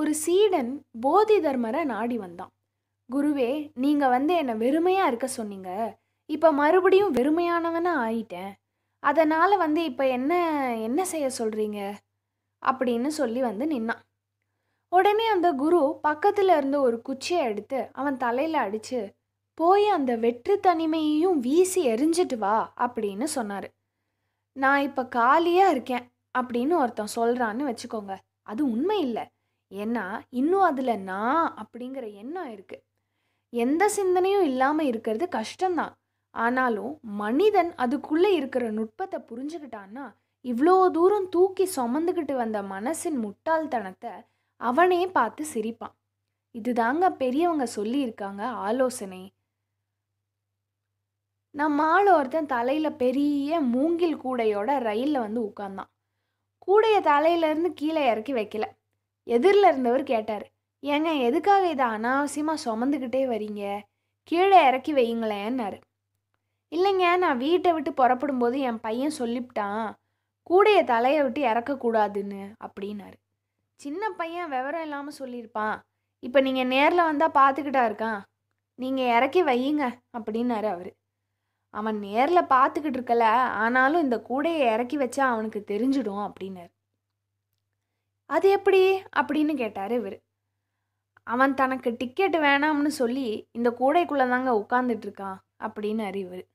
ஒரு சீடன் போதி தர்மரை நாடி வந்தான் குருவே நீங்கள் வந்து என்னை வெறுமையாக இருக்க சொன்னீங்க இப்போ மறுபடியும் வெறுமையானவனாக ஆயிட்டேன் அதனால் வந்து இப்போ என்ன என்ன செய்ய சொல்கிறீங்க அப்படின்னு சொல்லி வந்து நின்னான் உடனே அந்த குரு பக்கத்தில் இருந்த ஒரு குச்சியை எடுத்து அவன் தலையில் அடித்து போய் அந்த வெற்று தனிமையையும் வீசி எரிஞ்சிட்டு வா அப்படின்னு சொன்னார் நான் இப்போ காலியாக இருக்கேன் அப்படின்னு ஒருத்தன் சொல்கிறான்னு வச்சுக்கோங்க அது உண்மை இல்லை ஏன்னா இன்னும் அதில் நான் அப்படிங்கிற எண்ணம் இருக்குது எந்த சிந்தனையும் இல்லாமல் இருக்கிறது கஷ்டம்தான் ஆனாலும் மனிதன் அதுக்குள்ளே இருக்கிற நுட்பத்தை புரிஞ்சுக்கிட்டான்னா இவ்வளோ தூரம் தூக்கி சுமந்துக்கிட்டு வந்த மனசின் முட்டாள்தனத்தை அவனே பார்த்து சிரிப்பான் இதுதாங்க பெரியவங்க சொல்லியிருக்காங்க ஆலோசனை நம்ம ஆள் ஒருத்தன் தலையில் பெரிய மூங்கில் கூடையோட ரயிலில் வந்து உட்காந்தான் கூடையை தலையிலேருந்து கீழே இறக்கி வைக்கல எதிரில் இருந்தவர் கேட்டார் ஏங்க எதுக்காக இதை அனாவசியமாக சுமந்துக்கிட்டே வரீங்க கீழே இறக்கி வையுங்களேன்னாரு இல்லைங்க நான் வீட்டை விட்டு புறப்படும் போது என் பையன் சொல்லிவிட்டான் கூடைய தலையை விட்டு இறக்கக்கூடாதுன்னு அப்படின்னாரு சின்ன பையன் விவரம் இல்லாமல் சொல்லியிருப்பான் இப்போ நீங்கள் நேரில் வந்தால் பார்த்துக்கிட்டா இருக்கான் நீங்கள் இறக்கி வையுங்க அப்படின்னாரு அவர் அவன் நேரில் பார்த்துக்கிட்டு இருக்கல ஆனாலும் இந்த கூடையை இறக்கி வச்சா அவனுக்கு தெரிஞ்சிடும் அப்படின்னாரு அது எப்படி அப்படின்னு கேட்டார் இவர் அவன் தனக்கு டிக்கெட் வேணாம்னு சொல்லி இந்த கூடைக்குள்ளே தாங்க உட்காந்துட்டு இருக்கான் அப்படின்னு அறிவர்